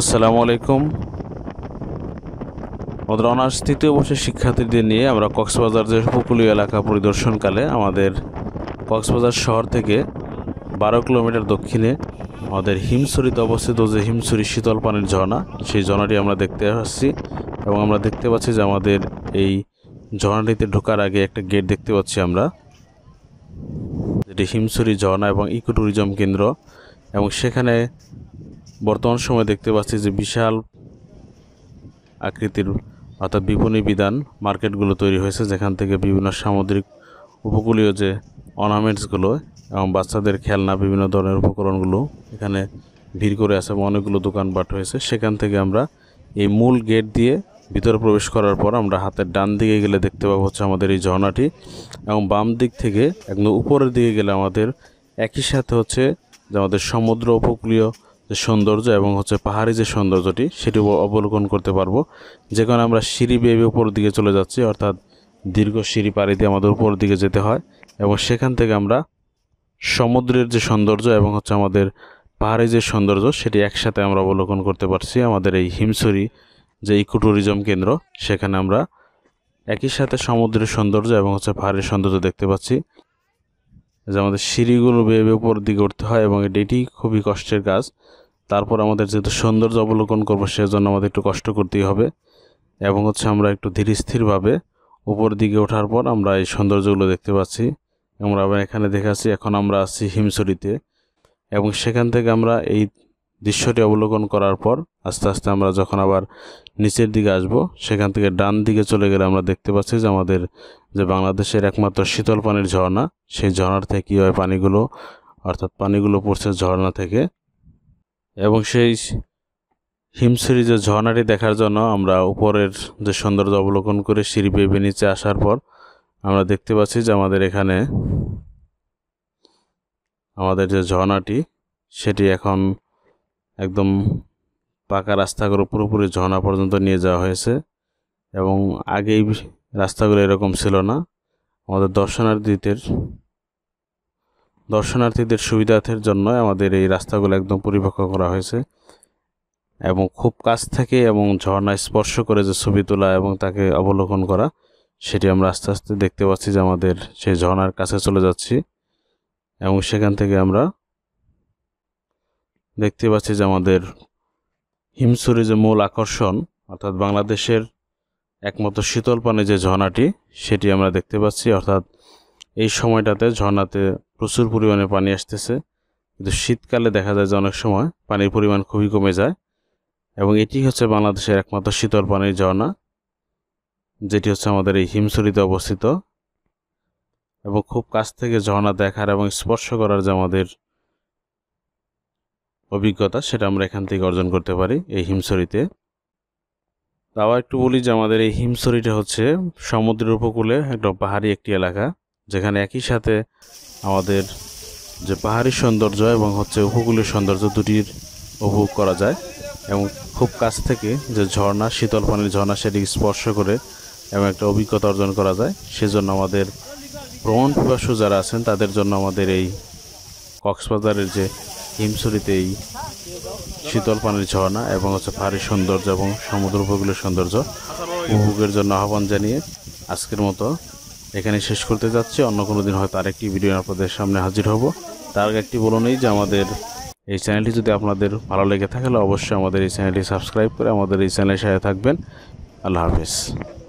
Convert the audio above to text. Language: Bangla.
আসসালামু আলাইকুম আমাদের অনার্স তৃতীয় বর্ষের শিক্ষার্থীদের নিয়ে আমরা কক্সবাজার যে উপকূলীয় এলাকা পরিদর্শনকালে আমাদের কক্সবাজার শহর থেকে বারো কিলোমিটার দক্ষিণে আমাদের হিমসুরিতে অবস্থিত যে হিমসুরি শীতল পানির ঝর্ণা সেই ঝর্ণাটি আমরা দেখতে আসছি এবং আমরা দেখতে পাচ্ছি যে আমাদের এই ঝর্ণাটিতে ঢোকার আগে একটা গেট দেখতে পাচ্ছি আমরা যেটি হিমসুরি ঝর্ণা এবং ইকো ট্যুরিজম কেন্দ্র এবং সেখানে বর্তমান সময়ে দেখতে পাচ্ছি যে বিশাল আকৃতির অর্থাৎ বিপণী বিধান মার্কেটগুলো তৈরি হয়েছে যেখান থেকে বিভিন্ন সামুদ্রিক উপকূলীয় যে অর্নামেন্টসগুলো এবং বাচ্চাদের খেলনা বিভিন্ন ধরনের উপকরণগুলো এখানে ভিড় করে আছে এবং অনেকগুলো দোকানপাট হয়েছে সেখান থেকে আমরা এই মূল গেট দিয়ে ভিতরে প্রবেশ করার পর আমরা হাতের ডান দিকে গেলে দেখতে পাবো হচ্ছে আমাদের এই ঝর্ণাটি এবং বাম দিক থেকে একদম উপরের দিকে গেলে আমাদের একই সাথে হচ্ছে যে আমাদের সমুদ্র উপকূলীয় যে সৌন্দর্য এবং হচ্ছে পাহাড়ি যে সৌন্দর্যটি সেটি অবলোকন করতে পারবো যেখানে আমরা সিঁড়ি বেয়ে উপর দিকে চলে যাচ্ছি অর্থাৎ দীর্ঘ সিঁড়ি পাড়ি দিয়ে আমাদের উপর দিকে যেতে হয় এবং সেখান থেকে আমরা সমুদ্রের যে সৌন্দর্য এবং হচ্ছে আমাদের পাহাড়ি যে সৌন্দর্য সেটি একসাথে আমরা অবলোকন করতে পারছি আমাদের এই হিমসরি যে ইকো ট্যুরিজম কেন্দ্র সেখানে আমরা একই সাথে সমুদ্রের সৌন্দর্য এবং হচ্ছে পাহাড়ের সৌন্দর্য দেখতে পাচ্ছি যে আমাদের সিঁড়িগুলো বেয়ে উপর দিকে উঠতে হয় এবং এটি খুবই কষ্টের কাজ তারপর আমাদের যেহেতু সৌন্দর্য অবলোকন করবো সেজন্য আমাদের একটু কষ্ট করতেই হবে এবং হচ্ছে আমরা একটু ধীর স্থিরভাবে উপর দিকে ওঠার পর আমরা এই সৌন্দর্যগুলো দেখতে পাচ্ছি আমরা আবার এখানে দেখাচ্ছি এখন আমরা আসছি হিমসরিতে এবং সেখান থেকে আমরা এই দৃশ্যটি অবলোকন করার পর আস্তে আস্তে আমরা যখন আবার নিচের দিকে আসব সেখান থেকে ডান দিকে চলে গেলে আমরা দেখতে পাচ্ছি যে আমাদের যে বাংলাদেশের একমাত্র শীতল পানির ঝর্ণা সেই ঝর্ণার থেকে কী হয় পানিগুলো অর্থাৎ পানিগুলো পড়ছে ঝর্ণা থেকে এবং সেই হিমসিরি যে ঝর্ণাটি দেখার জন্য আমরা উপরের যে সৌন্দর্য অবলোকন করে সিঁড়ি বেবে নিচে আসার পর আমরা দেখতে পাচ্ছি যে আমাদের এখানে আমাদের যে ঝর্ণাটি সেটি এখন একদম পাকা রাস্তা করে পুরোপুরি ঝর্ণা পর্যন্ত নিয়ে যাওয়া হয়েছে এবং আগেই রাস্তাগুলো এরকম ছিল না আমাদের দর্শনার্থীদের দর্শনার্থীদের সুবিধার্থের জন্য আমাদের এই রাস্তাগুলো একদম পরিপক্ক করা হয়েছে এবং খুব কাছ থেকে এবং ঝর্ণা স্পর্শ করে যে ছবি তোলা এবং তাকে অবলোকন করা সেটি আমরা আস্তে আস্তে দেখতে পাচ্ছি যে আমাদের সেই ঝর্ণার কাছে চলে যাচ্ছি এবং সেখান থেকে আমরা দেখতে পাচ্ছি যে আমাদের হিমসুরি যে মূল আকর্ষণ অর্থাৎ বাংলাদেশের একমাত্র শীতল পানি যে ঝর্ণাটি সেটি আমরা দেখতে পাচ্ছি অর্থাৎ এই সময়টাতে ঝর্ণাতে প্রচুর পরিমাণে পানি আসতেছে কিন্তু শীতকালে দেখা যায় যে অনেক সময় পানির পরিমাণ খুবই কমে যায় এবং এটি হচ্ছে বাংলাদেশের একমাত্র শীতল পানির ঝর্ণা যেটি হচ্ছে আমাদের এই হিমসুরিতে অবস্থিত এবং খুব কাছ থেকে ঝর্ণা দেখার এবং স্পর্শ করার যে আমাদের অভিজ্ঞতা সেটা আমরা এখান থেকে অর্জন করতে পারি এই হিমসরিতে তাও একটু বলি যে আমাদের এই হিমসরিটা হচ্ছে সমুদ্রের উপকূলে একদম পাহাড়ি একটি এলাকা যেখানে একই সাথে আমাদের যে পাহাড়ি সৌন্দর্য এবং হচ্ছে উপকূলের সৌন্দর্য দুটির উপভোগ করা যায় এবং খুব কাছ থেকে যে ঝর্ণা শীতল পানির ঝর্ণা সেটি স্পর্শ করে এবং একটা অভিজ্ঞতা অর্জন করা যায় সেজন্য আমাদের ভ্রমণ পিপাসু যারা আছেন তাদের জন্য আমাদের এই কক্সবাজারের যে হিমসরিতে এই শীতল পানির ঝর্ণা এবং হচ্ছে ভারী সৌন্দর্য এবং সমুদ্র উপকূলের সৌন্দর্য উপভোগের জন্য আহ্বান জানিয়ে আজকের মতো এখানে শেষ করতে যাচ্ছি অন্য কোনো দিন হয়তো আরেকটি ভিডিও আপনাদের সামনে হাজির হব তার আগে একটি বলো নেই যে আমাদের এই চ্যানেলটি যদি আপনাদের ভালো লেগে থাকে তাহলে অবশ্যই আমাদের এই চ্যানেলটি সাবস্ক্রাইব করে আমাদের এই চ্যানেলের সাথে থাকবেন আল্লাহ হাফিজ